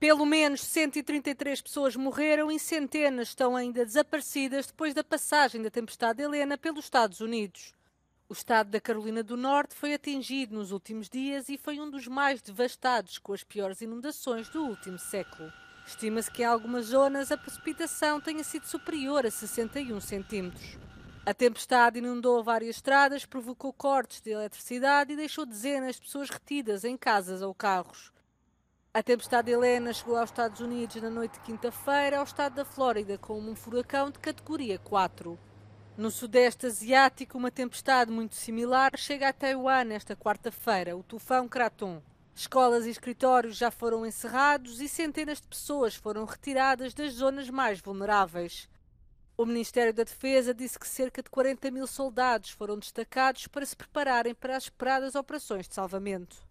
Pelo menos 133 pessoas morreram e centenas estão ainda desaparecidas depois da passagem da tempestade Helena pelos Estados Unidos. O estado da Carolina do Norte foi atingido nos últimos dias e foi um dos mais devastados com as piores inundações do último século. Estima-se que em algumas zonas a precipitação tenha sido superior a 61 centímetros. A tempestade inundou várias estradas, provocou cortes de eletricidade e deixou dezenas de pessoas retidas em casas ou carros. A tempestade Helena chegou aos Estados Unidos na noite de quinta-feira, ao estado da Flórida, com um furacão de categoria 4. No Sudeste Asiático, uma tempestade muito similar chega a Taiwan nesta quarta-feira, o tufão Kraton. Escolas e escritórios já foram encerrados e centenas de pessoas foram retiradas das zonas mais vulneráveis. O Ministério da Defesa disse que cerca de 40 mil soldados foram destacados para se prepararem para as esperadas operações de salvamento.